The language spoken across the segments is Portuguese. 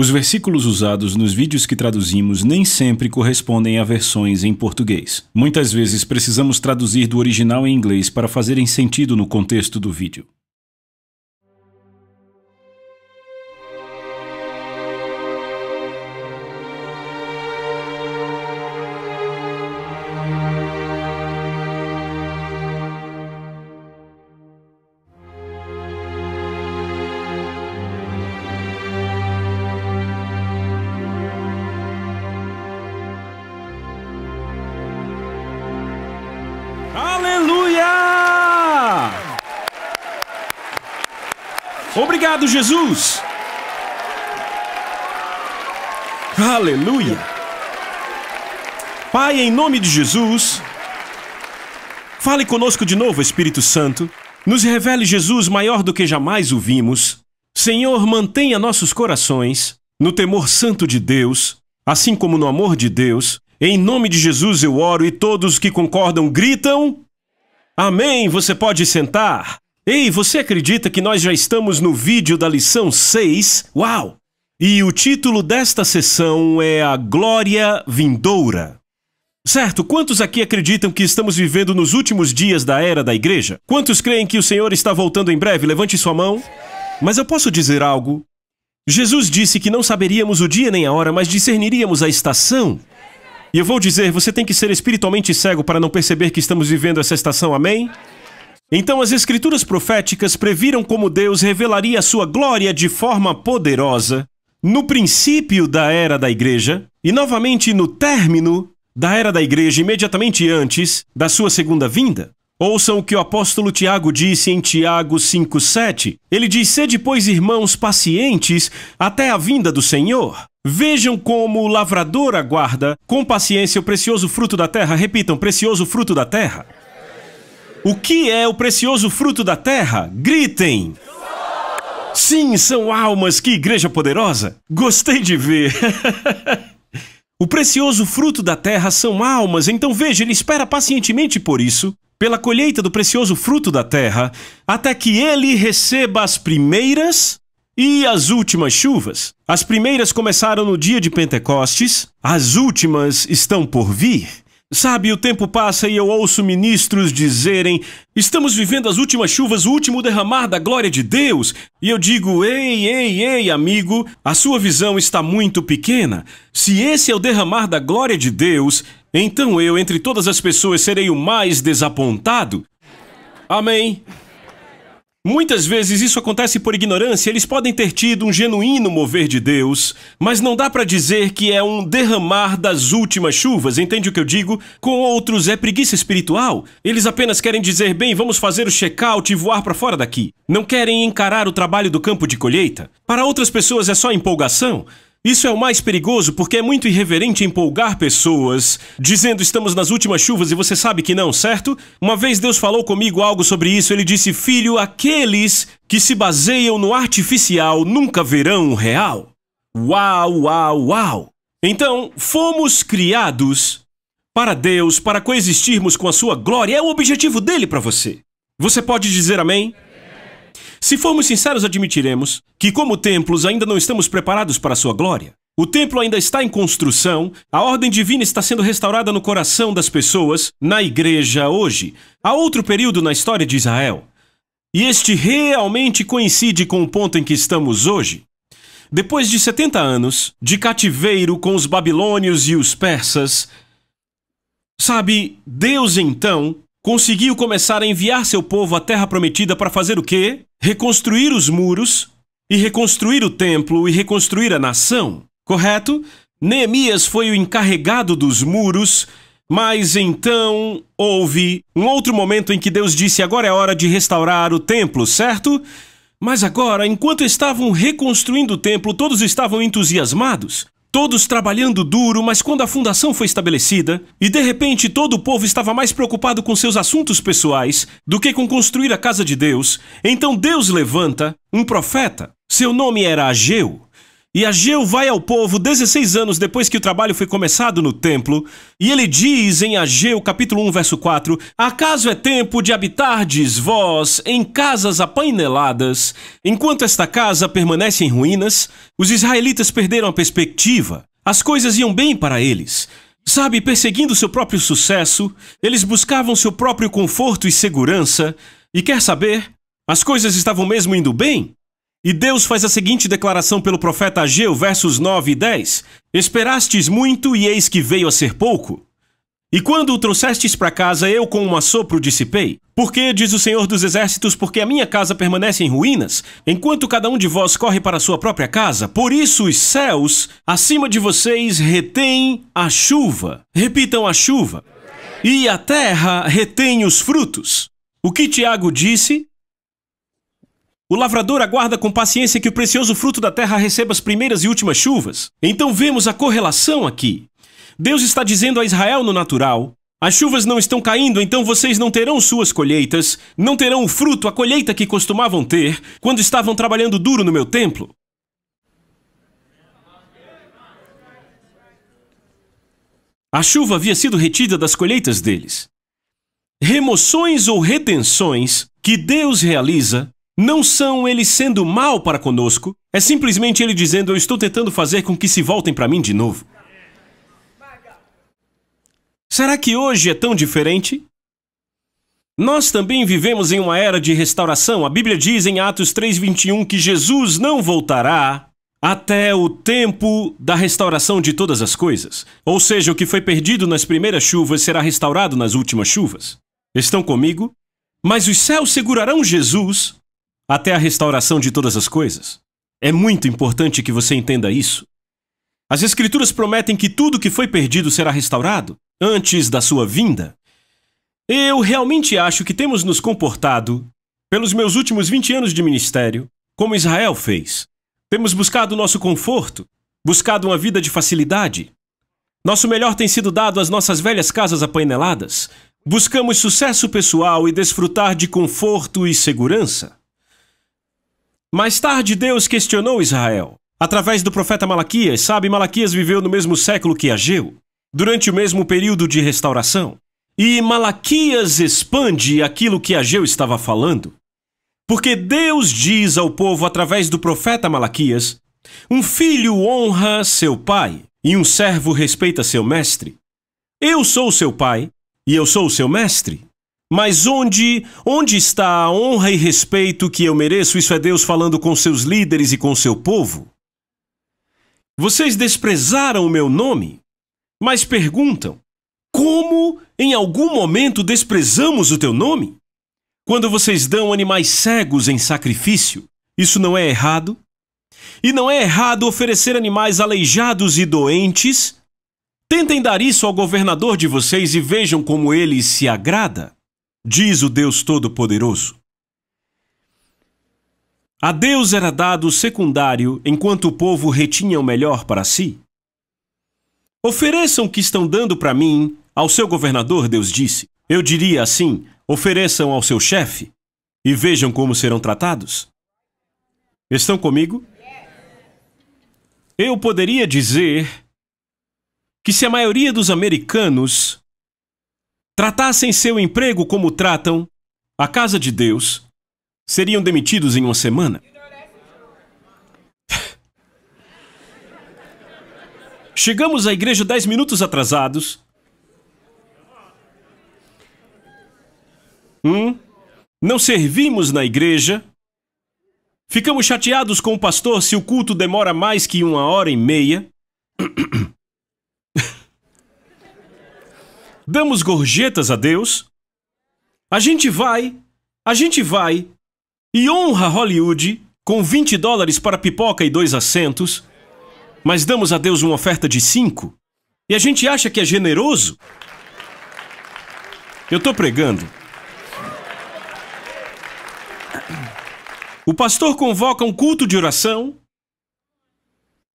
Os versículos usados nos vídeos que traduzimos nem sempre correspondem a versões em português. Muitas vezes precisamos traduzir do original em inglês para fazerem sentido no contexto do vídeo. Obrigado, Jesus. Aleluia. Pai, em nome de Jesus, fale conosco de novo, Espírito Santo. Nos revele Jesus maior do que jamais o vimos. Senhor, mantenha nossos corações no temor santo de Deus, assim como no amor de Deus. Em nome de Jesus eu oro e todos que concordam gritam: Amém. Você pode sentar. Ei, você acredita que nós já estamos no vídeo da lição 6? Uau! E o título desta sessão é A Glória Vindoura. Certo, quantos aqui acreditam que estamos vivendo nos últimos dias da era da igreja? Quantos creem que o Senhor está voltando em breve? Levante sua mão. Mas eu posso dizer algo? Jesus disse que não saberíamos o dia nem a hora, mas discerniríamos a estação. E eu vou dizer, você tem que ser espiritualmente cego para não perceber que estamos vivendo essa estação, amém? Então as escrituras proféticas previram como Deus revelaria sua glória de forma poderosa no princípio da era da igreja e novamente no término da era da igreja imediatamente antes da sua segunda vinda. Ouçam o que o apóstolo Tiago disse em Tiago 5,7. Ele diz: Sede, pois, irmãos, pacientes até a vinda do Senhor. Vejam como o lavrador aguarda com paciência o precioso fruto da terra. Repitam: precioso fruto da terra. O que é o precioso fruto da terra? Gritem! Sim, são almas, que igreja poderosa! Gostei de ver! o precioso fruto da terra são almas, então veja, ele espera pacientemente por isso, pela colheita do precioso fruto da terra, até que ele receba as primeiras e as últimas chuvas. As primeiras começaram no dia de Pentecostes, as últimas estão por vir. Sabe, o tempo passa e eu ouço ministros dizerem: estamos vivendo as últimas chuvas, o último derramar da glória de Deus. E eu digo: ei, ei, ei, amigo, a sua visão está muito pequena. Se esse é o derramar da glória de Deus, então eu, entre todas as pessoas, serei o mais desapontado. Amém. Muitas vezes isso acontece por ignorância, eles podem ter tido um genuíno mover de Deus, mas não dá para dizer que é um derramar das últimas chuvas, entende o que eu digo? Com outros é preguiça espiritual. Eles apenas querem dizer, bem, vamos fazer o check-out e voar para fora daqui. Não querem encarar o trabalho do campo de colheita. Para outras pessoas é só empolgação. Isso é o mais perigoso porque é muito irreverente empolgar pessoas, dizendo estamos nas últimas chuvas e você sabe que não, certo? Uma vez Deus falou comigo algo sobre isso, ele disse: Filho, aqueles que se baseiam no artificial nunca verão o real. Uau, uau, uau! Então, fomos criados para Deus, para coexistirmos com a sua glória, é o objetivo dele para você. Você pode dizer amém? Se formos sinceros, admitiremos que, como templos, ainda não estamos preparados para a sua glória. O templo ainda está em construção, a ordem divina está sendo restaurada no coração das pessoas, na igreja hoje. Há outro período na história de Israel. E este realmente coincide com o ponto em que estamos hoje. Depois de 70 anos de cativeiro com os babilônios e os persas, sabe, Deus então conseguiu começar a enviar seu povo à Terra Prometida para fazer o quê? Reconstruir os muros e reconstruir o templo e reconstruir a nação, correto? Neemias foi o encarregado dos muros, mas então houve um outro momento em que Deus disse: agora é hora de restaurar o templo, certo? Mas agora, enquanto estavam reconstruindo o templo, todos estavam entusiasmados. Todos trabalhando duro, mas quando a fundação foi estabelecida, e de repente todo o povo estava mais preocupado com seus assuntos pessoais do que com construir a casa de Deus, então Deus levanta um profeta. Seu nome era Ageu, e Ageu vai ao povo 16 anos depois que o trabalho foi começado no templo, e ele diz em Ageu capítulo 1 verso 4: Acaso é tempo de habitardes vós em casas apaineladas, enquanto esta casa permanece em ruínas? Os israelitas perderam a perspectiva. As coisas iam bem para eles. Sabe, perseguindo seu próprio sucesso, eles buscavam seu próprio conforto e segurança, e quer saber? As coisas estavam mesmo indo bem? E Deus faz a seguinte declaração pelo profeta Ageu, versos 9 e 10: Esperastes muito e eis que veio a ser pouco. E quando o trouxestes para casa, eu com um assopro dissipei. Porque, diz o Senhor dos Exércitos, porque a minha casa permanece em ruínas, enquanto cada um de vós corre para a sua própria casa, por isso os céus acima de vocês retêm a chuva. Repitam a chuva. E a terra retém os frutos. O que Tiago disse o lavrador aguarda com paciência que o precioso fruto da terra receba as primeiras e últimas chuvas. Então vemos a correlação aqui. Deus está dizendo a Israel no natural: as chuvas não estão caindo, então vocês não terão suas colheitas, não terão o fruto, a colheita que costumavam ter quando estavam trabalhando duro no meu templo. A chuva havia sido retida das colheitas deles. Remoções ou retenções que Deus realiza não são eles sendo mal para conosco, é simplesmente ele dizendo: Eu estou tentando fazer com que se voltem para mim de novo. Será que hoje é tão diferente? Nós também vivemos em uma era de restauração. A Bíblia diz em Atos 3,21 que Jesus não voltará até o tempo da restauração de todas as coisas. Ou seja, o que foi perdido nas primeiras chuvas será restaurado nas últimas chuvas. Estão comigo? Mas os céus segurarão Jesus até a restauração de todas as coisas. É muito importante que você entenda isso. As Escrituras prometem que tudo que foi perdido será restaurado antes da sua vinda. Eu realmente acho que temos nos comportado, pelos meus últimos 20 anos de ministério, como Israel fez. Temos buscado nosso conforto, buscado uma vida de facilidade. Nosso melhor tem sido dado às nossas velhas casas apaineladas. Buscamos sucesso pessoal e desfrutar de conforto e segurança. Mais tarde, Deus questionou Israel. Através do profeta Malaquias, sabe, Malaquias viveu no mesmo século que Ageu, durante o mesmo período de restauração. E Malaquias expande aquilo que Ageu estava falando. Porque Deus diz ao povo, através do profeta Malaquias: Um filho honra seu pai, e um servo respeita seu mestre. Eu sou seu pai, e eu sou seu mestre. Mas onde, onde está a honra e respeito que eu mereço? Isso é Deus falando com seus líderes e com seu povo. Vocês desprezaram o meu nome, mas perguntam: como em algum momento desprezamos o teu nome? Quando vocês dão animais cegos em sacrifício, isso não é errado? E não é errado oferecer animais aleijados e doentes? Tentem dar isso ao governador de vocês e vejam como ele se agrada diz o Deus Todo-Poderoso. A Deus era dado secundário enquanto o povo retinha o melhor para si? Ofereçam o que estão dando para mim ao seu governador, Deus disse. Eu diria assim: ofereçam ao seu chefe e vejam como serão tratados. Estão comigo? Eu poderia dizer que se a maioria dos americanos tratassem seu emprego como tratam a casa de Deus, seriam demitidos em uma semana. Chegamos à igreja dez minutos atrasados. Hum? não servimos na igreja. Ficamos chateados com o pastor se o culto demora mais que uma hora e meia. damos gorjetas a Deus, a gente vai, a gente vai e honra Hollywood com 20 dólares para pipoca e dois assentos, mas damos a Deus uma oferta de 5 e a gente acha que é generoso? Eu estou pregando. O pastor convoca um culto de oração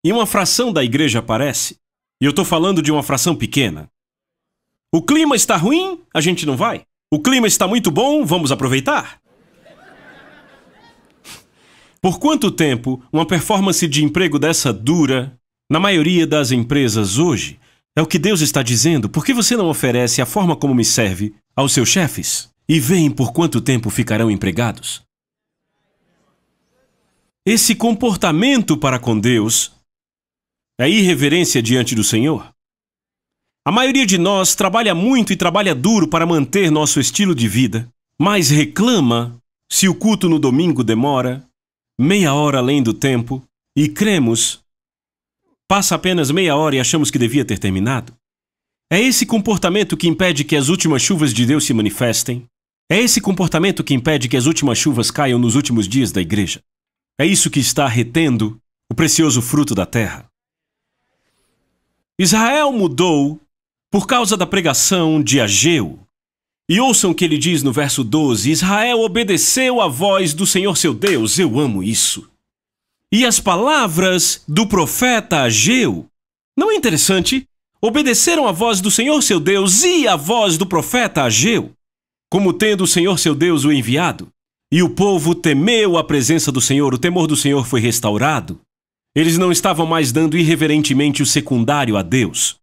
e uma fração da igreja aparece. E eu estou falando de uma fração pequena. O clima está ruim, a gente não vai. O clima está muito bom, vamos aproveitar. Por quanto tempo uma performance de emprego dessa dura, na maioria das empresas hoje, é o que Deus está dizendo? Por que você não oferece a forma como me serve aos seus chefes? E veem por quanto tempo ficarão empregados? Esse comportamento para com Deus é irreverência diante do Senhor. A maioria de nós trabalha muito e trabalha duro para manter nosso estilo de vida, mas reclama se o culto no domingo demora meia hora além do tempo e cremos. Passa apenas meia hora e achamos que devia ter terminado. É esse comportamento que impede que as últimas chuvas de Deus se manifestem. É esse comportamento que impede que as últimas chuvas caiam nos últimos dias da igreja. É isso que está retendo o precioso fruto da terra. Israel mudou por causa da pregação de Ageu. E ouçam o que ele diz no verso 12: Israel obedeceu à voz do Senhor seu Deus, eu amo isso. E as palavras do profeta Ageu. Não é interessante? Obedeceram à voz do Senhor seu Deus e à voz do profeta Ageu, como tendo o Senhor seu Deus o enviado. E o povo temeu a presença do Senhor, o temor do Senhor foi restaurado. Eles não estavam mais dando irreverentemente o secundário a Deus.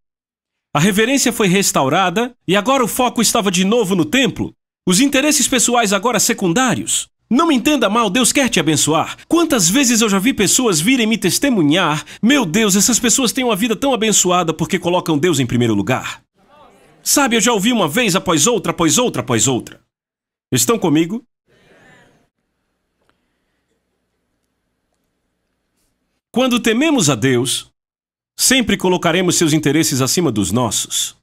A reverência foi restaurada e agora o foco estava de novo no templo. Os interesses pessoais agora secundários. Não me entenda mal, Deus quer te abençoar. Quantas vezes eu já vi pessoas virem me testemunhar? Meu Deus, essas pessoas têm uma vida tão abençoada porque colocam Deus em primeiro lugar. Sabe, eu já ouvi uma vez após outra, após outra, após outra. Estão comigo? Quando tememos a Deus, Sempre colocaremos seus interesses acima dos nossos.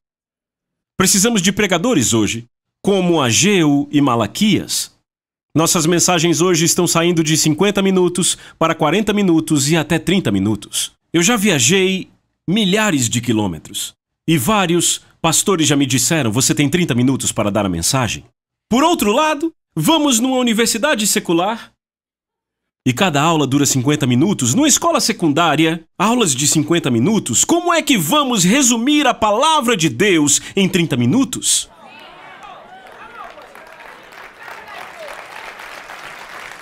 Precisamos de pregadores hoje, como Ageu e Malaquias. Nossas mensagens hoje estão saindo de 50 minutos para 40 minutos e até 30 minutos. Eu já viajei milhares de quilômetros e vários pastores já me disseram: você tem 30 minutos para dar a mensagem. Por outro lado, vamos numa universidade secular e cada aula dura 50 minutos, numa escola secundária, aulas de 50 minutos, como é que vamos resumir a palavra de Deus em 30 minutos?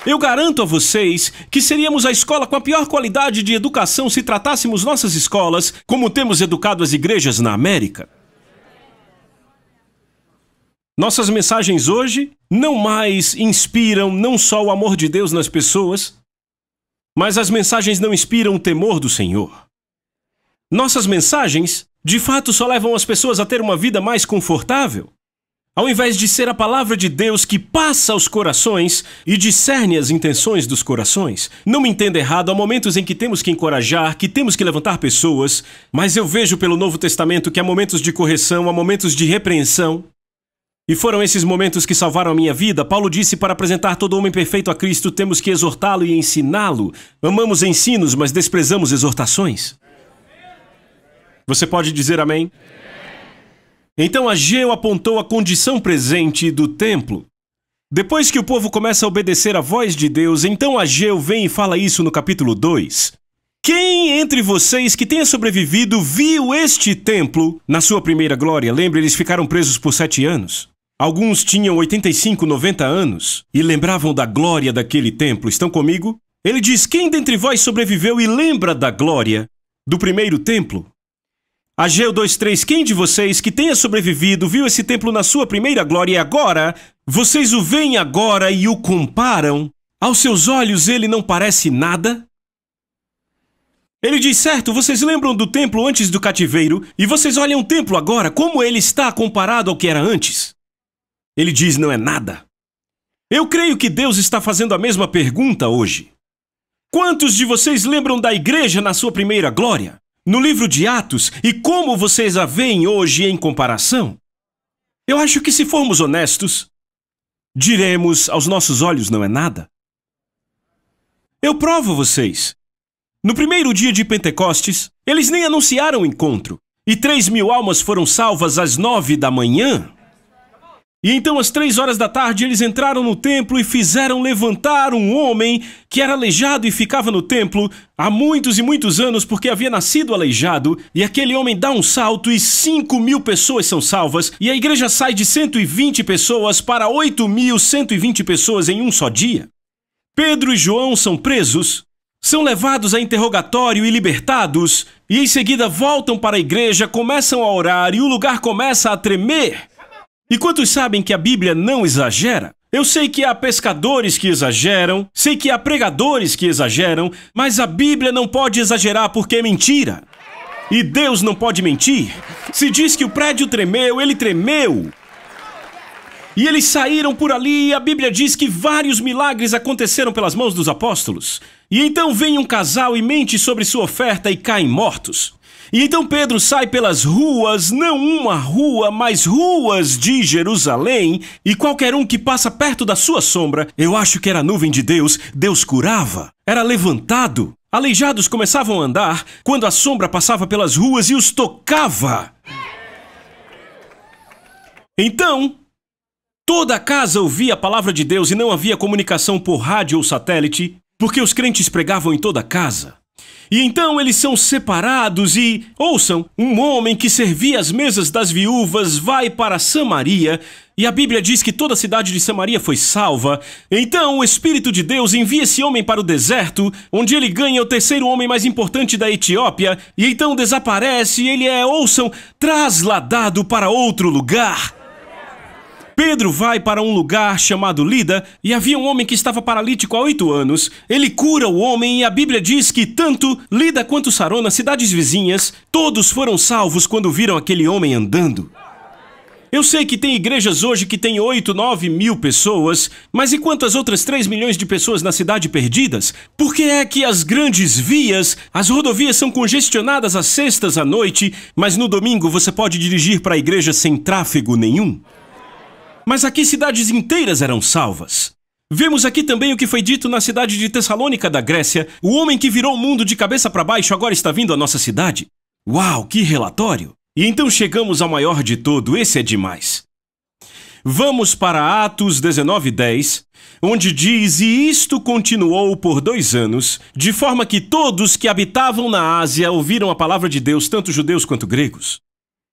Eu garanto a vocês que seríamos a escola com a pior qualidade de educação se tratássemos nossas escolas como temos educado as igrejas na América. Nossas mensagens hoje não mais inspiram não só o amor de Deus nas pessoas, mas as mensagens não inspiram o temor do Senhor. Nossas mensagens, de fato, só levam as pessoas a ter uma vida mais confortável, ao invés de ser a palavra de Deus que passa aos corações e discerne as intenções dos corações. Não me entenda errado, há momentos em que temos que encorajar, que temos que levantar pessoas, mas eu vejo pelo Novo Testamento que há momentos de correção, há momentos de repreensão, e foram esses momentos que salvaram a minha vida. Paulo disse: para apresentar todo homem perfeito a Cristo, temos que exortá-lo e ensiná-lo. Amamos ensinos, mas desprezamos exortações. Você pode dizer amém? Então Ageu apontou a condição presente do templo. Depois que o povo começa a obedecer à voz de Deus, então Ageu vem e fala isso no capítulo 2. Quem entre vocês que tenha sobrevivido viu este templo na sua primeira glória? Lembre, eles ficaram presos por sete anos. Alguns tinham 85, 90 anos e lembravam da glória daquele templo. Estão comigo? Ele diz: Quem dentre vós sobreviveu e lembra da glória do primeiro templo? Ageu 2:3 Quem de vocês que tenha sobrevivido viu esse templo na sua primeira glória e agora vocês o veem agora e o comparam? Aos seus olhos ele não parece nada? Ele diz: Certo, vocês lembram do templo antes do cativeiro e vocês olham o templo agora como ele está comparado ao que era antes? Ele diz: não é nada. Eu creio que Deus está fazendo a mesma pergunta hoje. Quantos de vocês lembram da igreja na sua primeira glória? No livro de Atos e como vocês a veem hoje em comparação? Eu acho que se formos honestos, diremos aos nossos olhos não é nada. Eu provo vocês. No primeiro dia de Pentecostes, eles nem anunciaram o encontro, e três mil almas foram salvas às nove da manhã. E então, às três horas da tarde, eles entraram no templo e fizeram levantar um homem que era aleijado e ficava no templo há muitos e muitos anos porque havia nascido aleijado. E aquele homem dá um salto e cinco mil pessoas são salvas. E a igreja sai de 120 pessoas para 8.120 pessoas em um só dia. Pedro e João são presos, são levados a interrogatório e libertados. E em seguida voltam para a igreja, começam a orar e o lugar começa a tremer. E quantos sabem que a Bíblia não exagera? Eu sei que há pescadores que exageram, sei que há pregadores que exageram, mas a Bíblia não pode exagerar porque é mentira. E Deus não pode mentir. Se diz que o prédio tremeu, ele tremeu. E eles saíram por ali e a Bíblia diz que vários milagres aconteceram pelas mãos dos apóstolos. E então vem um casal e mente sobre sua oferta e caem mortos. E então Pedro sai pelas ruas, não uma rua, mas ruas de Jerusalém, e qualquer um que passa perto da sua sombra, eu acho que era a nuvem de Deus, Deus curava, era levantado. Aleijados começavam a andar quando a sombra passava pelas ruas e os tocava. Então, toda a casa ouvia a palavra de Deus e não havia comunicação por rádio ou satélite, porque os crentes pregavam em toda a casa. E então eles são separados e, ouçam, um homem que servia as mesas das viúvas vai para Samaria, e a Bíblia diz que toda a cidade de Samaria foi salva. Então o Espírito de Deus envia esse homem para o deserto, onde ele ganha o terceiro homem mais importante da Etiópia, e então desaparece e ele é, ouçam, trasladado para outro lugar. Pedro vai para um lugar chamado Lida e havia um homem que estava paralítico há oito anos. Ele cura o homem e a Bíblia diz que tanto Lida quanto Sarona, cidades vizinhas, todos foram salvos quando viram aquele homem andando. Eu sei que tem igrejas hoje que tem 8, 9 mil pessoas, mas e quantas outras 3 milhões de pessoas na cidade perdidas? Por que é que as grandes vias, as rodovias são congestionadas às sextas à noite, mas no domingo você pode dirigir para a igreja sem tráfego nenhum? Mas aqui cidades inteiras eram salvas. Vemos aqui também o que foi dito na cidade de Tessalônica da Grécia. O homem que virou o mundo de cabeça para baixo agora está vindo à nossa cidade. Uau, que relatório! E então chegamos ao maior de todo, esse é demais. Vamos para Atos 19:10, onde diz: E isto continuou por dois anos, de forma que todos que habitavam na Ásia ouviram a palavra de Deus, tanto judeus quanto gregos.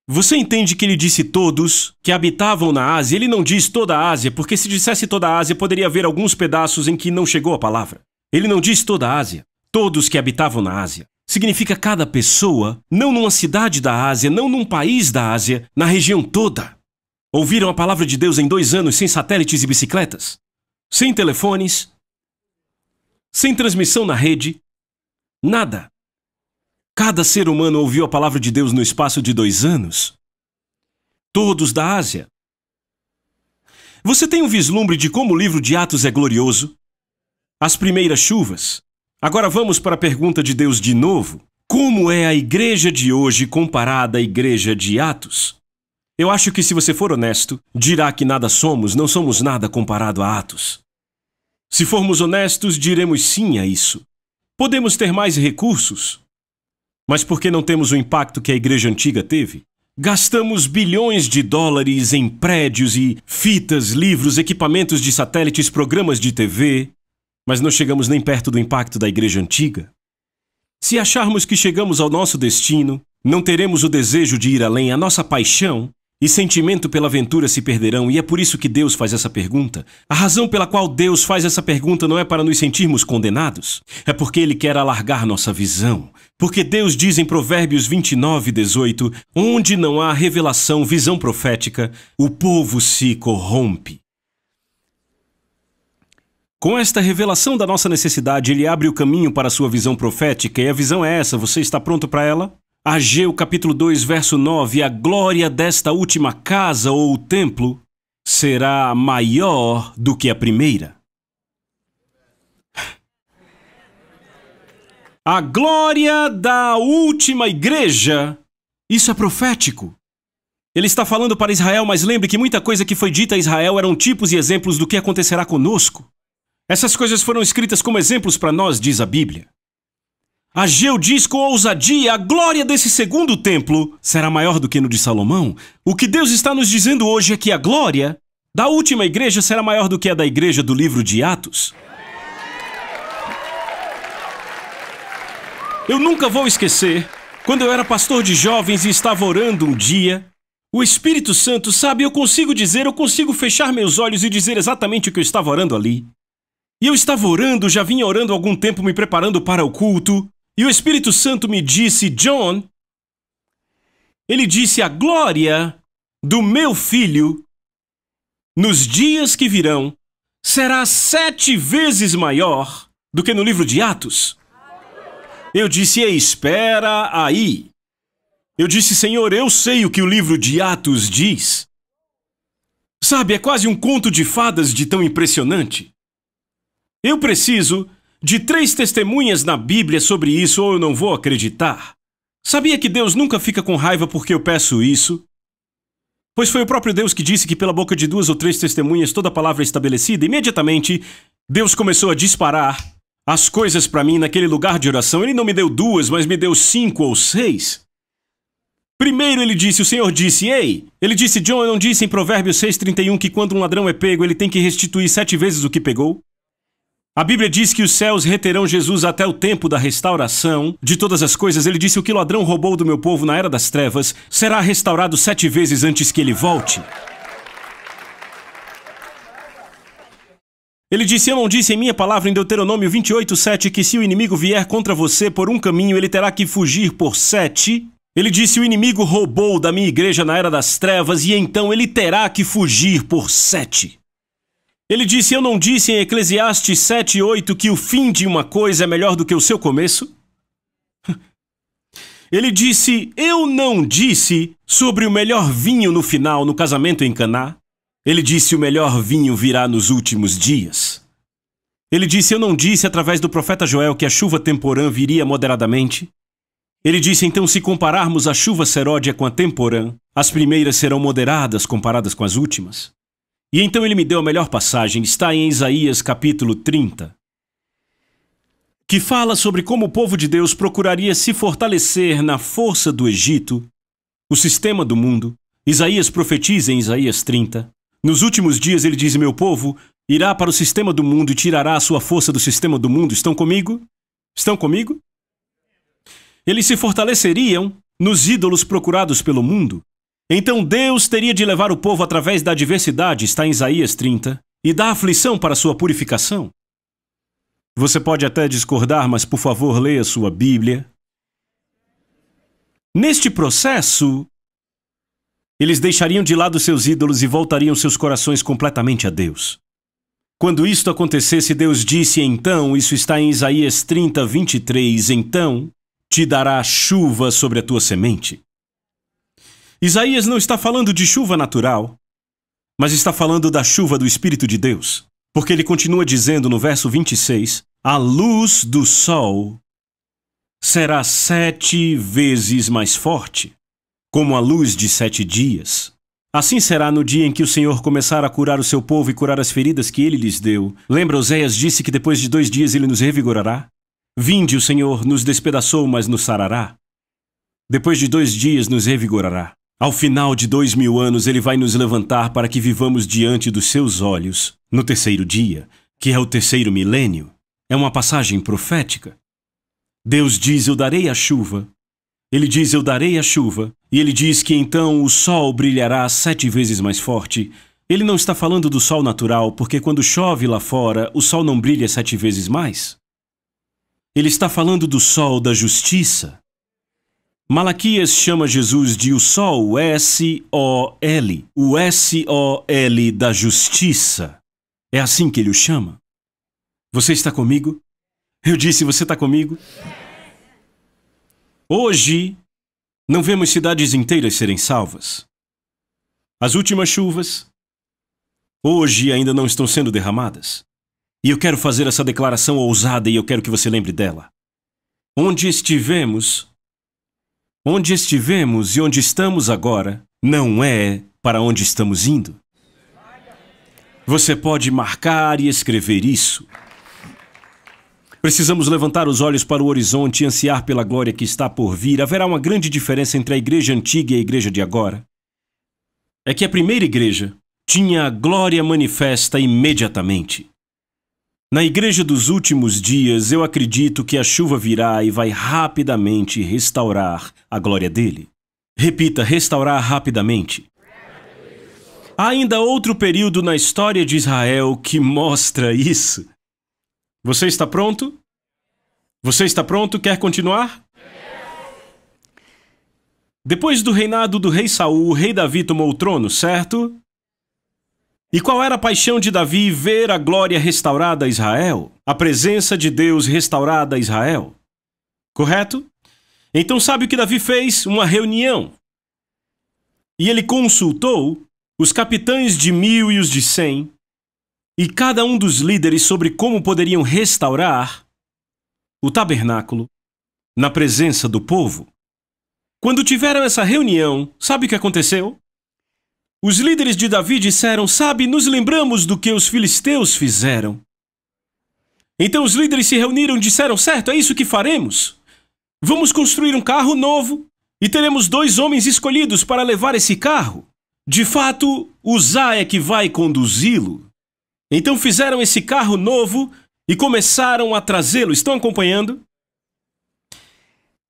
Você entende que ele disse todos que habitavam na Ásia? Ele não diz toda a Ásia, porque se dissesse toda a Ásia, poderia haver alguns pedaços em que não chegou a palavra. Ele não diz toda a Ásia, todos que habitavam na Ásia. Significa cada pessoa, não numa cidade da Ásia, não num país da Ásia, na região toda. Ouviram a palavra de Deus em dois anos sem satélites e bicicletas? Sem telefones? Sem transmissão na rede? Nada. Cada ser humano ouviu a palavra de Deus no espaço de dois anos? Todos da Ásia. Você tem um vislumbre de como o livro de Atos é glorioso? As primeiras chuvas. Agora vamos para a pergunta de Deus de novo. Como é a igreja de hoje comparada à igreja de Atos? Eu acho que, se você for honesto, dirá que nada somos, não somos nada comparado a Atos. Se formos honestos, diremos sim a isso. Podemos ter mais recursos, mas por que não temos o impacto que a igreja antiga teve? Gastamos bilhões de dólares em prédios e fitas, livros, equipamentos de satélites, programas de TV, mas não chegamos nem perto do impacto da igreja antiga. Se acharmos que chegamos ao nosso destino, não teremos o desejo de ir além, a nossa paixão e sentimento pela aventura se perderão, e é por isso que Deus faz essa pergunta. A razão pela qual Deus faz essa pergunta não é para nos sentirmos condenados, é porque Ele quer alargar nossa visão. Porque Deus diz em Provérbios 29, 18: Onde não há revelação, visão profética, o povo se corrompe. Com esta revelação da nossa necessidade, ele abre o caminho para a sua visão profética, e a visão é essa, você está pronto para ela? Ageu capítulo 2, verso 9: A glória desta última casa ou templo será maior do que a primeira. A glória da última igreja, isso é profético. Ele está falando para Israel, mas lembre que muita coisa que foi dita a Israel eram tipos e exemplos do que acontecerá conosco. Essas coisas foram escritas como exemplos para nós, diz a Bíblia. Ageu diz com ousadia: a glória desse segundo templo será maior do que no de Salomão. O que Deus está nos dizendo hoje é que a glória da última igreja será maior do que a da igreja do livro de Atos. Eu nunca vou esquecer quando eu era pastor de jovens e estava orando um dia. O Espírito Santo, sabe, eu consigo dizer, eu consigo fechar meus olhos e dizer exatamente o que eu estava orando ali. E eu estava orando, já vinha orando algum tempo, me preparando para o culto. E o Espírito Santo me disse, John, ele disse: A glória do meu filho nos dias que virão será sete vezes maior do que no livro de Atos. Eu disse: Espera aí. Eu disse: Senhor, eu sei o que o livro de Atos diz. Sabe, é quase um conto de fadas de tão impressionante. Eu preciso de três testemunhas na Bíblia sobre isso ou eu não vou acreditar. Sabia que Deus nunca fica com raiva porque eu peço isso? Pois foi o próprio Deus que disse que pela boca de duas ou três testemunhas toda palavra é estabelecida, imediatamente Deus começou a disparar as coisas para mim naquele lugar de oração. Ele não me deu duas, mas me deu cinco ou seis. Primeiro ele disse, o Senhor disse, ei! Ele disse, John, eu não disse em Provérbios 6,31 que quando um ladrão é pego, ele tem que restituir sete vezes o que pegou? A Bíblia diz que os céus reterão Jesus até o tempo da restauração de todas as coisas. Ele disse: O que o ladrão roubou do meu povo na era das trevas será restaurado sete vezes antes que ele volte. Ele disse: Eu não disse em minha palavra em Deuteronômio 28, 7 que se o inimigo vier contra você por um caminho, ele terá que fugir por sete. Ele disse: O inimigo roubou da minha igreja na era das trevas e então ele terá que fugir por sete. Ele disse: Eu não disse em Eclesiastes 8 que o fim de uma coisa é melhor do que o seu começo? Ele disse: Eu não disse sobre o melhor vinho no final, no casamento em Caná? Ele disse: O melhor vinho virá nos últimos dias. Ele disse: Eu não disse através do profeta Joel que a chuva temporã viria moderadamente? Ele disse: Então, se compararmos a chuva seródia com a temporã, as primeiras serão moderadas comparadas com as últimas? E então ele me deu a melhor passagem, está em Isaías capítulo 30, que fala sobre como o povo de Deus procuraria se fortalecer na força do Egito, o sistema do mundo. Isaías profetiza em Isaías 30. Nos últimos dias ele diz: Meu povo irá para o sistema do mundo e tirará a sua força do sistema do mundo. Estão comigo? Estão comigo? Eles se fortaleceriam nos ídolos procurados pelo mundo, então Deus teria de levar o povo através da adversidade, está em Isaías 30, e da aflição para sua purificação. Você pode até discordar, mas por favor leia sua Bíblia. Neste processo, eles deixariam de lado seus ídolos e voltariam seus corações completamente a Deus. Quando isto acontecesse, Deus disse então, isso está em Isaías 30, 23, então te dará chuva sobre a tua semente, Isaías não está falando de chuva natural, mas está falando da chuva do Espírito de Deus. Porque ele continua dizendo no verso 26: A luz do sol será sete vezes mais forte, como a luz de sete dias. Assim será no dia em que o Senhor começar a curar o seu povo e curar as feridas que ele lhes deu. Lembra, Oséias disse que depois de dois dias ele nos revigorará? Vinde, o Senhor nos despedaçou, mas nos sarará. Depois de dois dias nos revigorará. Ao final de dois mil anos, ele vai nos levantar para que vivamos diante dos seus olhos, no terceiro dia, que é o terceiro milênio. É uma passagem profética. Deus diz: Eu darei a chuva. Ele diz: Eu darei a chuva. E ele diz que então o sol brilhará sete vezes mais forte. Ele não está falando do sol natural, porque quando chove lá fora, o sol não brilha sete vezes mais. Ele está falando do sol da justiça. Malaquias chama Jesus de o Sol, o S-O-L, o S-O-L da justiça. É assim que ele o chama? Você está comigo? Eu disse, você está comigo? Hoje, não vemos cidades inteiras serem salvas. As últimas chuvas, hoje ainda não estão sendo derramadas. E eu quero fazer essa declaração ousada e eu quero que você lembre dela. Onde estivemos, Onde estivemos e onde estamos agora não é para onde estamos indo. Você pode marcar e escrever isso. Precisamos levantar os olhos para o horizonte e ansiar pela glória que está por vir. Haverá uma grande diferença entre a igreja antiga e a igreja de agora. É que a primeira igreja tinha a glória manifesta imediatamente. Na igreja dos últimos dias, eu acredito que a chuva virá e vai rapidamente restaurar a glória dele. Repita: restaurar rapidamente. Há ainda outro período na história de Israel que mostra isso. Você está pronto? Você está pronto? Quer continuar? Depois do reinado do rei Saul, o rei Davi tomou o trono, certo? E qual era a paixão de Davi ver a glória restaurada a Israel? A presença de Deus restaurada a Israel? Correto? Então sabe o que Davi fez? Uma reunião. E ele consultou os capitães de mil e os de cem, e cada um dos líderes sobre como poderiam restaurar o tabernáculo na presença do povo. Quando tiveram essa reunião, sabe o que aconteceu? Os líderes de Davi disseram: Sabe, nos lembramos do que os filisteus fizeram. Então os líderes se reuniram e disseram: Certo, é isso que faremos. Vamos construir um carro novo e teremos dois homens escolhidos para levar esse carro. De fato, Uzá é que vai conduzi-lo. Então fizeram esse carro novo e começaram a trazê-lo. Estão acompanhando?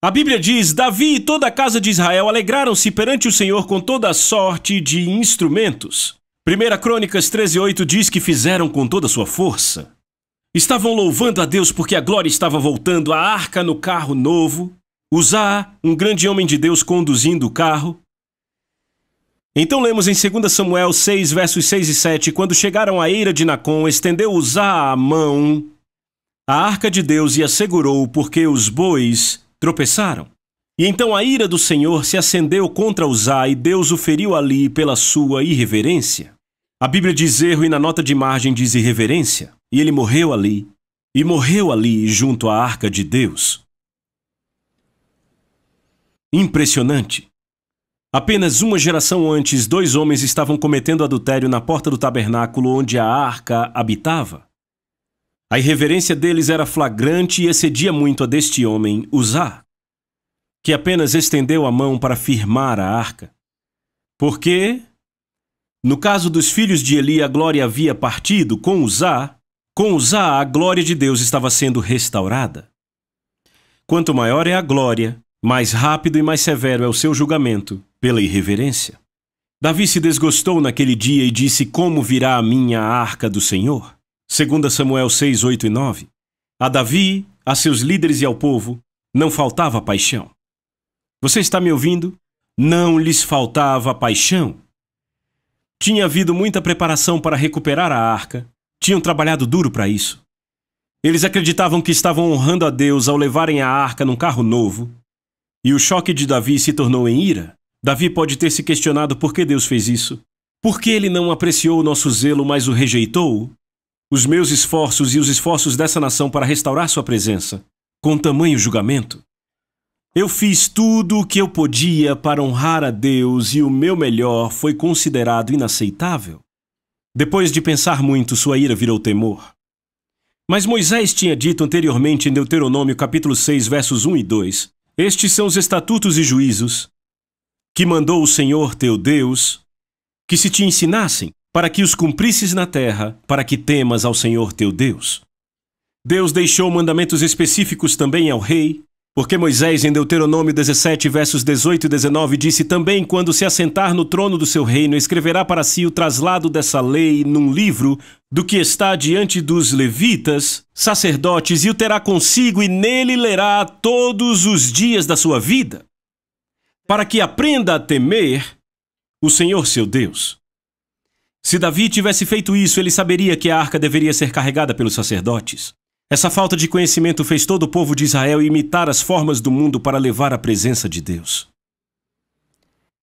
A Bíblia diz: Davi e toda a casa de Israel alegraram-se perante o Senhor com toda a sorte de instrumentos. 1 Crônicas 13,8 diz que fizeram com toda a sua força. Estavam louvando a Deus porque a glória estava voltando, a arca no carro novo, Usar, um grande homem de Deus conduzindo o carro. Então lemos em 2 Samuel 6, versos 6 e 7, quando chegaram à eira de Nacon, estendeu Uzá a mão, a arca de Deus e a segurou, porque os bois tropeçaram. E então a ira do Senhor se acendeu contra Uzá e Deus o feriu ali pela sua irreverência. A Bíblia diz erro e na nota de margem diz irreverência. E ele morreu ali, e morreu ali junto à arca de Deus. Impressionante. Apenas uma geração antes, dois homens estavam cometendo adultério na porta do tabernáculo onde a arca habitava. A irreverência deles era flagrante e excedia muito a deste homem, Uzá, que apenas estendeu a mão para firmar a arca. Porque, no caso dos filhos de Eli, a glória havia partido com Uzá, com Uzá a glória de Deus estava sendo restaurada. Quanto maior é a glória, mais rápido e mais severo é o seu julgamento pela irreverência. Davi se desgostou naquele dia e disse: Como virá a minha arca do Senhor? 2 Samuel 6, 8 e 9, a Davi, a seus líderes e ao povo, não faltava paixão. Você está me ouvindo? Não lhes faltava paixão. Tinha havido muita preparação para recuperar a arca, tinham trabalhado duro para isso. Eles acreditavam que estavam honrando a Deus ao levarem a arca num carro novo, e o choque de Davi se tornou em ira. Davi pode ter se questionado por que Deus fez isso. Por que ele não apreciou o nosso zelo, mas o rejeitou? os meus esforços e os esforços dessa nação para restaurar sua presença, com tamanho julgamento? Eu fiz tudo o que eu podia para honrar a Deus e o meu melhor foi considerado inaceitável? Depois de pensar muito, sua ira virou temor. Mas Moisés tinha dito anteriormente em Deuteronômio capítulo 6, versos 1 e 2: Estes são os estatutos e juízos que mandou o Senhor teu Deus que se te ensinassem para que os cumprisses na terra, para que temas ao Senhor teu Deus. Deus deixou mandamentos específicos também ao rei, porque Moisés, em Deuteronômio 17, versos 18 e 19, disse também: Quando se assentar no trono do seu reino, escreverá para si o traslado dessa lei num livro do que está diante dos levitas, sacerdotes, e o terá consigo, e nele lerá todos os dias da sua vida, para que aprenda a temer o Senhor seu Deus. Se Davi tivesse feito isso, ele saberia que a arca deveria ser carregada pelos sacerdotes. Essa falta de conhecimento fez todo o povo de Israel imitar as formas do mundo para levar a presença de Deus.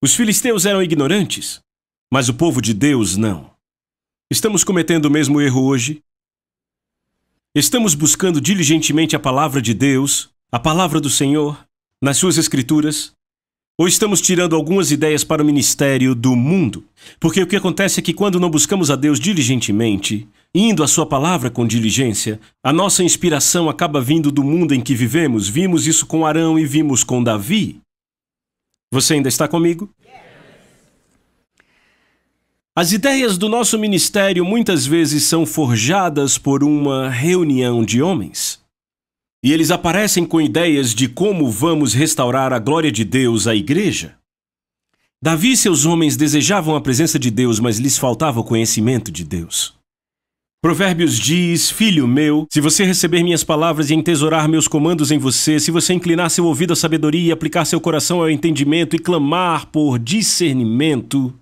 Os filisteus eram ignorantes, mas o povo de Deus não. Estamos cometendo o mesmo erro hoje? Estamos buscando diligentemente a palavra de Deus, a palavra do Senhor, nas suas escrituras, ou estamos tirando algumas ideias para o ministério do mundo? Porque o que acontece é que quando não buscamos a Deus diligentemente, indo a Sua palavra com diligência, a nossa inspiração acaba vindo do mundo em que vivemos. Vimos isso com Arão e vimos com Davi. Você ainda está comigo? As ideias do nosso ministério muitas vezes são forjadas por uma reunião de homens. E eles aparecem com ideias de como vamos restaurar a glória de Deus à igreja. Davi e seus homens desejavam a presença de Deus, mas lhes faltava o conhecimento de Deus. Provérbios diz: Filho meu, se você receber minhas palavras e entesourar meus comandos em você, se você inclinar seu ouvido à sabedoria e aplicar seu coração ao entendimento e clamar por discernimento,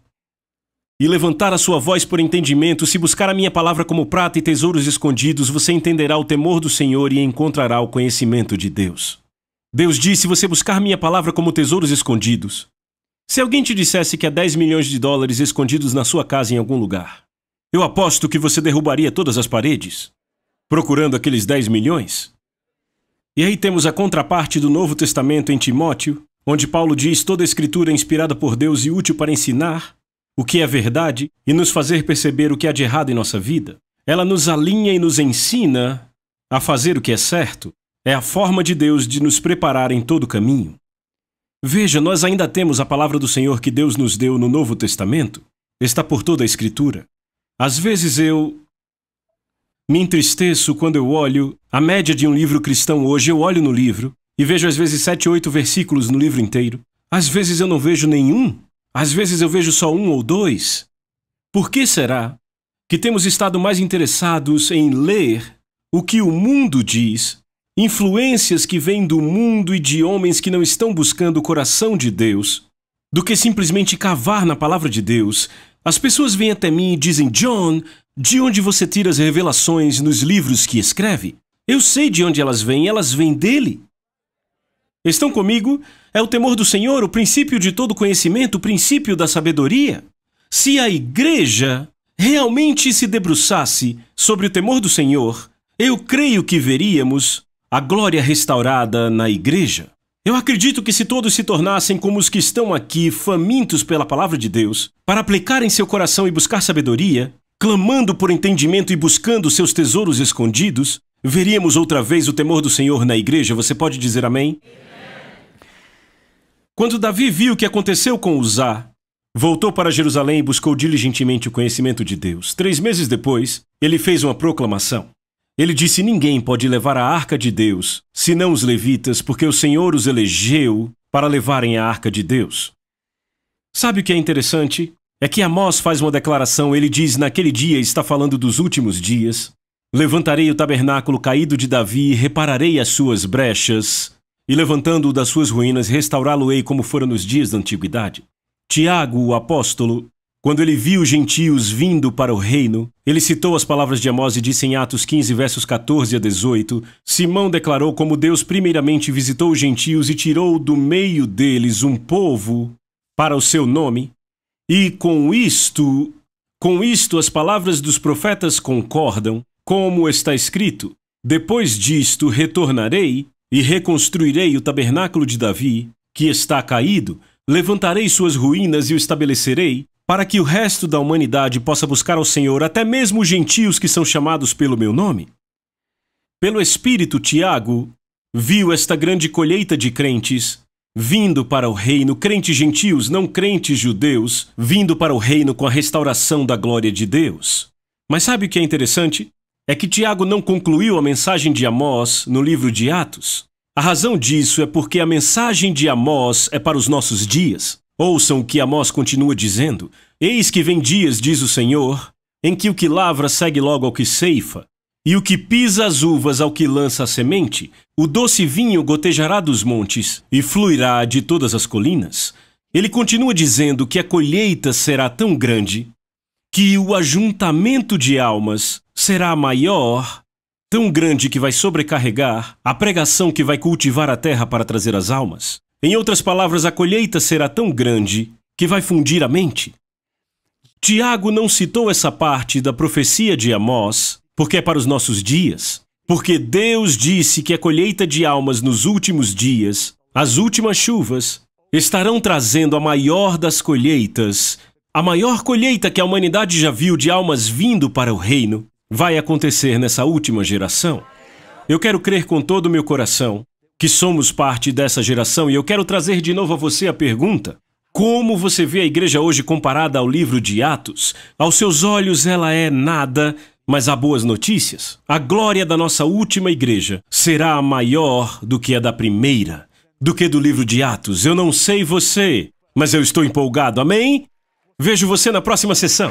e levantar a sua voz por entendimento, se buscar a minha palavra como prata e tesouros escondidos, você entenderá o temor do Senhor e encontrará o conhecimento de Deus. Deus disse: se você buscar minha palavra como tesouros escondidos. Se alguém te dissesse que há 10 milhões de dólares escondidos na sua casa em algum lugar, eu aposto que você derrubaria todas as paredes, procurando aqueles 10 milhões. E aí temos a contraparte do Novo Testamento em Timóteo, onde Paulo diz toda a escritura é inspirada por Deus e útil para ensinar, o que é verdade e nos fazer perceber o que há de errado em nossa vida. Ela nos alinha e nos ensina a fazer o que é certo. É a forma de Deus de nos preparar em todo o caminho. Veja, nós ainda temos a palavra do Senhor que Deus nos deu no Novo Testamento. Está por toda a Escritura. Às vezes eu me entristeço quando eu olho a média de um livro cristão hoje. Eu olho no livro e vejo às vezes sete, oito versículos no livro inteiro. Às vezes eu não vejo nenhum às vezes eu vejo só um ou dois. Por que será que temos estado mais interessados em ler o que o mundo diz, influências que vêm do mundo e de homens que não estão buscando o coração de Deus, do que simplesmente cavar na palavra de Deus? As pessoas vêm até mim e dizem: John, de onde você tira as revelações nos livros que escreve? Eu sei de onde elas vêm, elas vêm dele. Estão comigo? É o temor do Senhor, o princípio de todo conhecimento, o princípio da sabedoria? Se a igreja realmente se debruçasse sobre o temor do Senhor, eu creio que veríamos a glória restaurada na igreja. Eu acredito que se todos se tornassem como os que estão aqui, famintos pela palavra de Deus, para aplicar em seu coração e buscar sabedoria, clamando por entendimento e buscando seus tesouros escondidos, veríamos outra vez o temor do Senhor na igreja. Você pode dizer amém? amém. Quando Davi viu o que aconteceu com Uzá, voltou para Jerusalém e buscou diligentemente o conhecimento de Deus. Três meses depois, ele fez uma proclamação. Ele disse: Ninguém pode levar a arca de Deus, senão os levitas, porque o Senhor os elegeu para levarem a arca de Deus. Sabe o que é interessante? É que Amós faz uma declaração, ele diz: Naquele dia, está falando dos últimos dias, levantarei o tabernáculo caído de Davi, e repararei as suas brechas, e levantando-o das suas ruínas, restaurá-lo-ei como fora nos dias da antiguidade. Tiago, o apóstolo, quando ele viu os gentios vindo para o reino, ele citou as palavras de Amós e disse em Atos 15, versos 14 a 18: Simão declarou como Deus primeiramente visitou os gentios e tirou do meio deles um povo para o seu nome, e com isto, com isto as palavras dos profetas concordam, como está escrito: Depois disto retornarei e reconstruirei o tabernáculo de Davi, que está caído, levantarei suas ruínas e o estabelecerei, para que o resto da humanidade possa buscar ao Senhor, até mesmo os gentios que são chamados pelo meu nome? Pelo Espírito, Tiago viu esta grande colheita de crentes vindo para o reino, crentes gentios, não crentes judeus, vindo para o reino com a restauração da glória de Deus. Mas sabe o que é interessante? é que Tiago não concluiu a mensagem de Amós no livro de Atos. A razão disso é porque a mensagem de Amós é para os nossos dias. Ouçam o que Amós continua dizendo: Eis que vem dias, diz o Senhor, em que o que lavra segue logo ao que ceifa, e o que pisa as uvas ao que lança a semente, o doce vinho gotejará dos montes e fluirá de todas as colinas. Ele continua dizendo que a colheita será tão grande que o ajuntamento de almas será maior, tão grande que vai sobrecarregar a pregação que vai cultivar a terra para trazer as almas? Em outras palavras, a colheita será tão grande que vai fundir a mente? Tiago não citou essa parte da profecia de Amós porque é para os nossos dias. Porque Deus disse que a colheita de almas nos últimos dias, as últimas chuvas, estarão trazendo a maior das colheitas, a maior colheita que a humanidade já viu de almas vindo para o reino, vai acontecer nessa última geração? Eu quero crer com todo o meu coração que somos parte dessa geração e eu quero trazer de novo a você a pergunta: como você vê a igreja hoje comparada ao livro de Atos? Aos seus olhos ela é nada, mas há boas notícias. A glória da nossa última igreja será maior do que a da primeira, do que do livro de Atos. Eu não sei você, mas eu estou empolgado. Amém? Vejo você na próxima sessão.